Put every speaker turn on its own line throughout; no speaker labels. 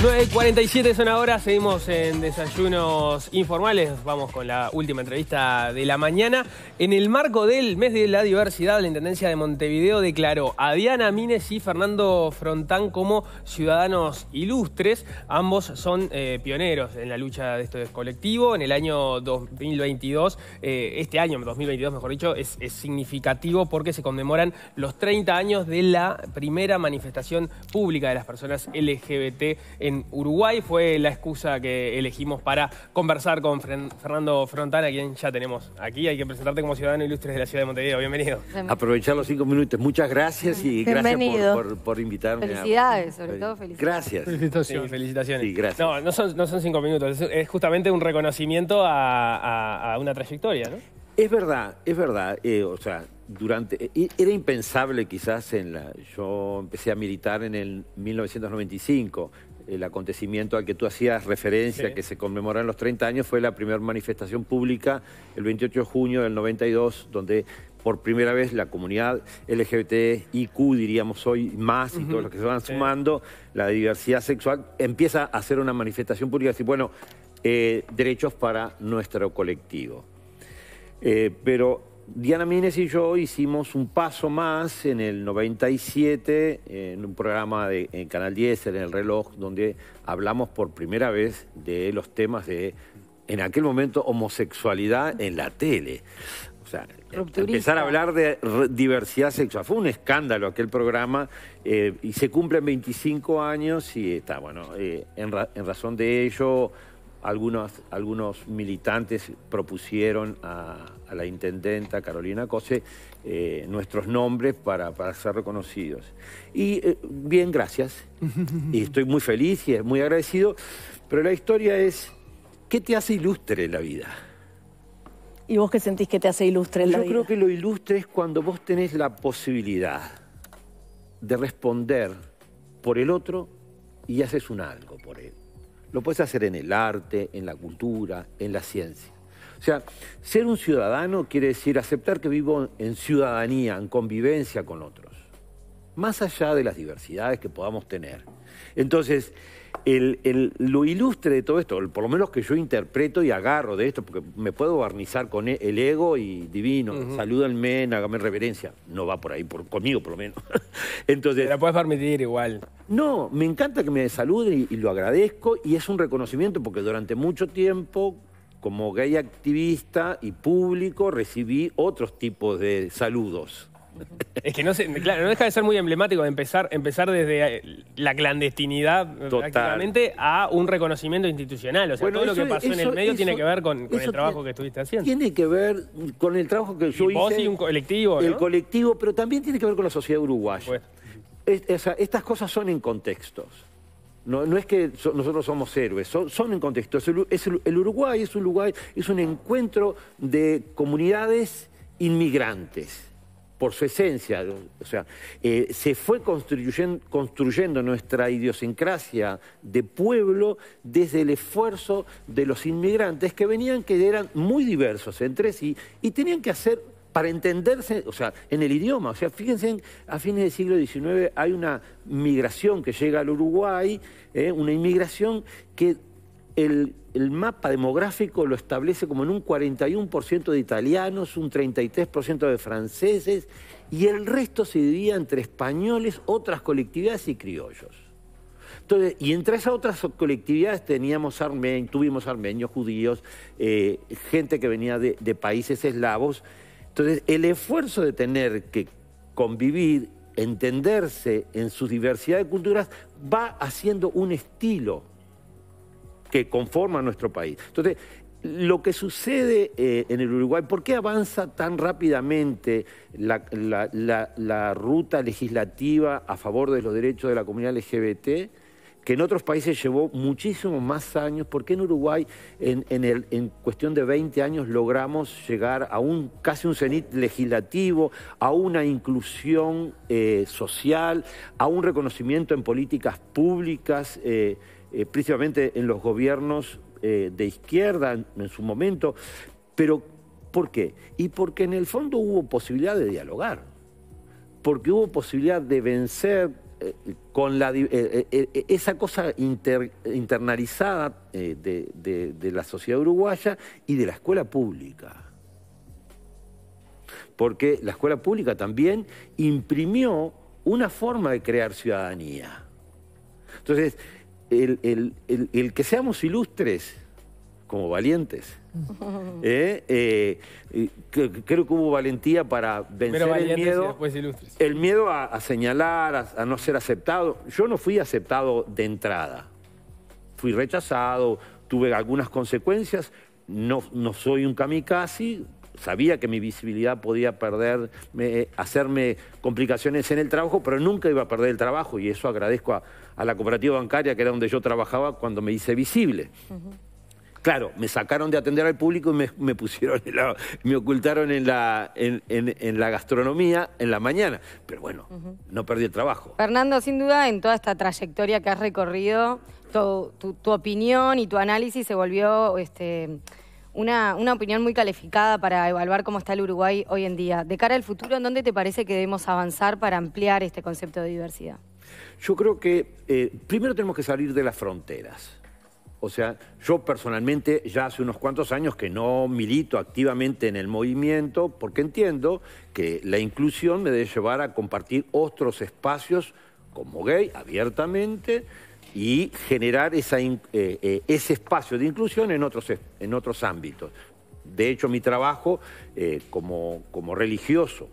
9.47 son ahora, seguimos en desayunos informales, vamos con la última entrevista de la mañana. En el marco del mes de la diversidad, la Intendencia de Montevideo declaró a Diana Mines y Fernando Frontán como ciudadanos ilustres. Ambos son eh, pioneros en la lucha de este colectivo. En el año 2022, eh, este año 2022 mejor dicho, es, es significativo porque se conmemoran los 30 años de la primera manifestación pública de las personas LGBT eh, en Uruguay. Fue la excusa que elegimos para conversar con Fernando Fernando Frontana, quien ya tenemos aquí. Hay que presentarte como ciudadano ilustre de la ciudad de Montevideo. Bienvenido.
Aprovechar los cinco minutos. Muchas gracias y gracias por,
por, invitarme. Felicidades, sobre todo Gracias. Felicitaciones. No, no son, cinco minutos. Es justamente un reconocimiento a, una trayectoria,
Es verdad, es verdad. Eh, o sea, durante e, era impensable quizás en la yo empecé a militar en el 1995 el acontecimiento al que tú hacías referencia, que se conmemora en los 30 años, fue la primera manifestación pública el 28 de junio del 92, donde por primera vez la comunidad LGBTIQ, diríamos hoy, más y todos los que se van sumando, la diversidad sexual, empieza a hacer una manifestación pública, decir, bueno, eh, derechos para nuestro colectivo. Eh, pero Diana Mínez y yo hicimos un paso más en el 97, en un programa de, en Canal 10, en El Reloj, donde hablamos por primera vez de los temas de, en aquel momento, homosexualidad en la tele. O sea, empezar a hablar de diversidad sexual. Fue un escándalo aquel programa eh, y se cumplen 25 años y está, bueno, eh, en, en razón de ello, algunos, algunos militantes propusieron a a la intendenta Carolina Cose eh, nuestros nombres para, ser reconocidos. Y eh, bien, gracias. Y estoy muy feliz y muy agradecido. Pero la historia es, ¿qué te hace ilustre en la vida? ¿Y vos qué sentís que te hace ilustre en la vida? Yo creo que lo ilustre es cuando vos tenés la posibilidad de responder por el otro y haces un algo por él. Lo puedes hacer en el arte, en la cultura, en la ciencia. O sea, ser un ciudadano quiere decir aceptar que vivo en ciudadanía, en convivencia con otros, más allá de las diversidades que podamos tener. Entonces, lo ilustre de todo esto, por lo menos que yo interpreto y agarro de esto, porque me puedo barnizar con e, el ego y divino, uh hágame reverencia. No va por ahí, conmigo por lo menos. Entonces,
la puedes permitir
igual. No, me encanta que me saluden y lo agradezco y es un reconocimiento porque durante mucho tiempo como gay activista y público recibí otros tipos de saludos.
Es que no claro, no deja de ser muy emblemático de empezar, empezar desde eh, la clandestinidad eh, totalmente, a un reconocimiento institucional. O sea, todo lo que pasó en el medio tiene que ver con, el trabajo que estuviste haciendo. Tiene que
ver con el trabajo que yo y vos y un colectivo. El colectivo, pero también tiene que ver con la sociedad uruguaya. estas cosas son en contextos. No, es que nosotros somos héroes, son en contexto. el, Uruguay es un lugar, es un encuentro de comunidades inmigrantes por su esencia. O sea, eh, se fue construyendo, construyendo, nuestra idiosincrasia de pueblo desde el esfuerzo de los inmigrantes que venían, que eran muy diversos entre sí y tenían que hacer para entenderse, o sea, en el idioma. O sea, fíjense, a fines del siglo XIX hay una migración que llega al Uruguay, eh, una inmigración que el, mapa demográfico lo establece como en un 41% de italianos, un 33% de franceses, y el resto se dividía entre españoles, otras colectividades y criollos. Entonces, y entre esas otras colectividades teníamos armenios, tuvimos armenios, judíos, eh, gente que venía de países eslavos. Entonces, el esfuerzo de tener que convivir, entenderse en su diversidad de culturas, va haciendo un estilo que conforma nuestro país. Entonces, lo que sucede eh, en el Uruguay, ¿por qué avanza tan rápidamente la ruta legislativa a favor de los derechos de la comunidad LGBT? que en otros países llevó muchísimos más años. ...porque en Uruguay en, cuestión de 20 años logramos llegar a un casi un cenit legislativo, a una inclusión eh, social, a un reconocimiento en políticas públicas, eh, eh, principalmente en los gobiernos de izquierda en, en su momento? Pero ¿por qué? Y porque en el fondo hubo posibilidad de dialogar, porque hubo posibilidad de vencer con eh, eh, eh, esa cosa internalizada de, la sociedad uruguaya y de la escuela pública. Porque la escuela pública también imprimió una forma de crear ciudadanía. Entonces, el, que seamos ilustres como valientes. ¿Eh? Eh, creo que hubo valentía para vencer el miedo, el miedo a, señalar, a, no ser aceptado. Yo no fui aceptado de entrada, fui rechazado, tuve algunas consecuencias, no, no soy un kamikaze, sabía que mi visibilidad podía perder, hacerme complicaciones en el trabajo, pero nunca iba a perder el trabajo y eso agradezco a, la cooperativa bancaria, que era donde yo trabajaba, cuando me hice visible. Claro, me sacaron de atender al público y me, pusieron me ocultaron en la, gastronomía en la mañana. Pero bueno, no perdí el trabajo. Fernando, sin duda, en toda esta trayectoria que has recorrido, tu, opinión y tu análisis se volvió este, una, opinión muy calificada para evaluar cómo está el Uruguay hoy en día. De cara al futuro, ¿en dónde te parece que debemos avanzar para ampliar este concepto de diversidad? Yo creo que eh, primero tenemos que salir de las fronteras. O sea, yo personalmente ya hace unos cuantos años que no milito activamente en el movimiento porque entiendo que la inclusión me debe llevar a compartir otros espacios como gay abiertamente y generar eh, eh, ese espacio de inclusión en otros, en otros ámbitos. De hecho, mi trabajo eh, como religioso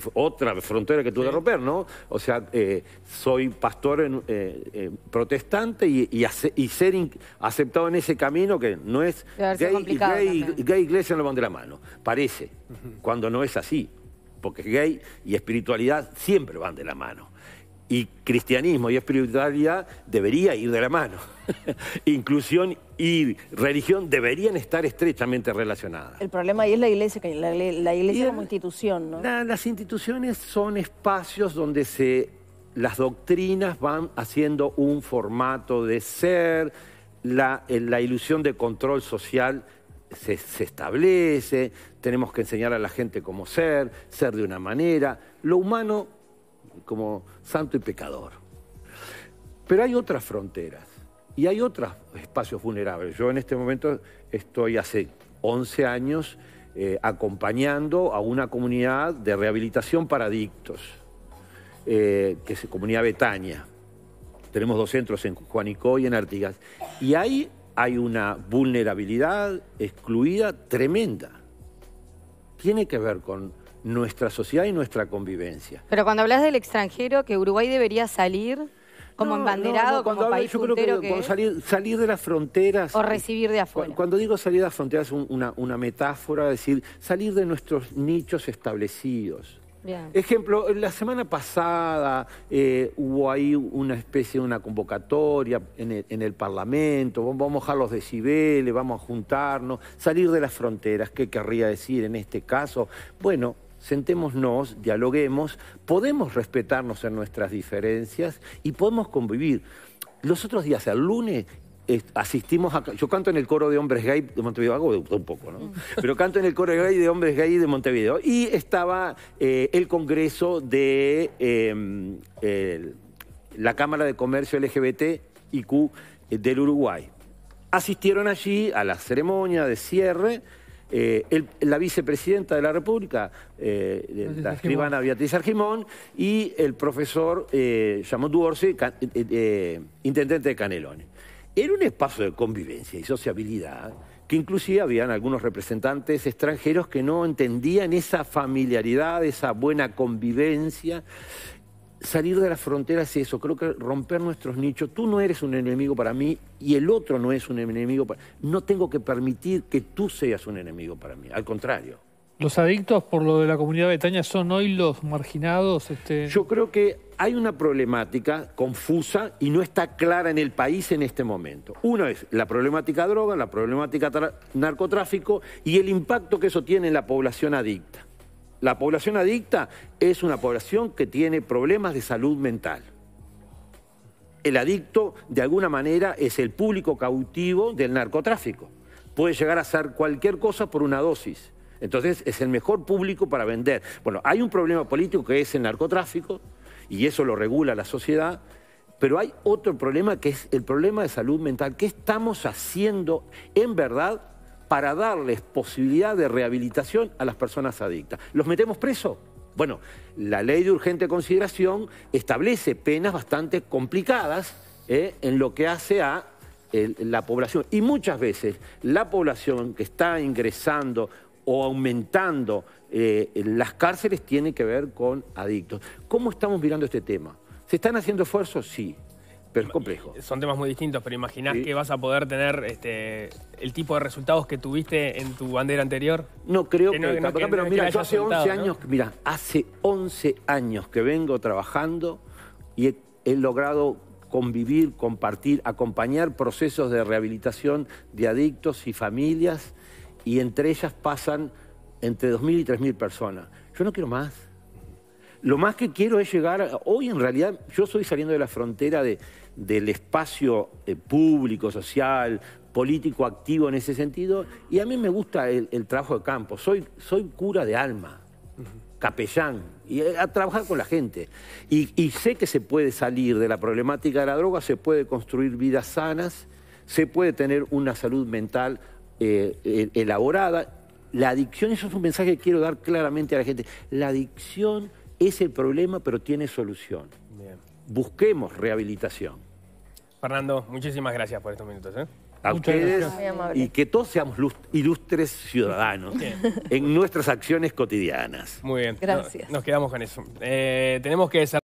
que otra frontera que tuve romper, ¿no? O sea, eh, soy pastor eh, eh, protestante y, ser aceptado en ese camino que no es gay, gay, gay, iglesia no van de la mano, parece, cuando no es así, porque gay y espiritualidad siempre van de la mano y cristianismo y espiritualidad debería ir de la mano. Inclusión y religión deberían estar estrechamente relacionadas. El problema ahí es la iglesia, la, iglesia como institución, ¿no? las instituciones son espacios donde se, las doctrinas van haciendo un formato de ser, eh, la, ilusión de control social se, se, establece, tenemos que enseñar a la gente cómo ser, ser de una manera. Lo humano como santo y pecador. Pero hay otras fronteras y hay otros espacios vulnerables. Yo en este momento estoy hace 11 años eh, acompañando a una comunidad de rehabilitación para adictos, eh, que es Comunidad Betania. Tenemos dos centros en Juanico y en Artigas. Y ahí hay una vulnerabilidad excluida tremenda. Tiene que ver con nuestra sociedad y nuestra convivencia. Pero cuando hablas del extranjero, que Uruguay debería salir como no, embanderado, como país yo creo que, salir, de las fronteras... O recibir de afuera. Cuando digo salir de las fronteras es una, una metáfora, es decir, salir de nuestros nichos establecidos. Ejemplo, la semana pasada eh, hubo ahí una especie de una convocatoria en el, Parlamento, vamos a los decibeles, vamos a juntarnos, salir de las fronteras, ¿qué querría decir en este caso? Bueno, sentémonos, dialoguemos, podemos respetarnos en nuestras diferencias y podemos convivir. Los otros días, el lunes, asistimos a... Yo canto en el coro de hombres gay de Montevideo, hago un poco, ¿no? Mm. Pero canto en el coro gay de hombres gay de Montevideo. Y estaba eh, el Congreso de em, la Cámara de Comercio LGBT Q eh, del Uruguay. Asistieron allí a la ceremonia de cierre eh, la vicepresidenta de la República, eh, la escribana Beatriz Argimón, y el profesor llamó eh, Jamón intendente de Canelones. Era un espacio de convivencia y sociabilidad que inclusive habían algunos representantes extranjeros que no entendían esa familiaridad, esa buena convivencia salir de las fronteras y eso, creo que romper nuestros nichos. Tú no eres un enemigo para mí y el otro no es un enemigo para No tengo que permitir que tú seas un enemigo para mí, al contrario.
¿Los adictos por lo de la comunidad betaña son hoy los marginados? Este... Yo creo
que hay una problemática confusa y no está clara en el país en este momento. Uno es la problemática droga, la problemática narcotráfico y el impacto que eso tiene en la población adicta. La población adicta es una población que tiene problemas de salud mental. El adicto, de alguna manera, es el público cautivo del narcotráfico. Puede llegar a hacer cualquier cosa por una dosis. Entonces, es el mejor público para vender. Bueno, hay un problema político que es el narcotráfico, y eso lo regula la sociedad, pero hay otro problema que es el problema de salud mental. ¿Qué estamos haciendo en verdad para darles posibilidad de rehabilitación a las personas adictas. ¿Los metemos preso? Bueno, la ley de urgente consideración establece penas bastante complicadas ¿eh? en lo que hace a la población. Y muchas veces la población que está ingresando o aumentando eh, las cárceles tiene que ver con adictos. ¿Cómo estamos mirando este tema? ¿Se están haciendo esfuerzos? Sí pero es complejo.
Eh, son temas muy distintos, pero imaginás que vas a poder tener este, el tipo de resultados que tuviste en tu bandera anterior. No creo que, pero mira, yo hace
11 años, que vengo trabajando y he logrado convivir, compartir, acompañar procesos de rehabilitación de adictos y familias y entre ellas pasan entre 2.000 y 3.000 personas. Yo no quiero más. Lo más que quiero es llegar, hoy en realidad yo estoy saliendo de la frontera del espacio eh, público, social, político activo en ese sentido, y a mí me gusta el, trabajo de campo, soy, soy cura de alma, capellán, y eh, a trabajar con la gente. Y, sé que se puede salir de la problemática de la droga, se puede construir vidas sanas, se puede tener una salud mental eh, e, elaborada. La adicción, eso es un mensaje que quiero dar claramente a la gente, la adicción es el problema, pero tiene solución. Busquemos rehabilitación.
Fernando, muchísimas gracias por estos minutos. ¿eh?
A ustedes y que todos seamos ilustres ciudadanos en nuestras acciones cotidianas.
Muy bien. Gracias. nos quedamos con eso. Eh, tenemos que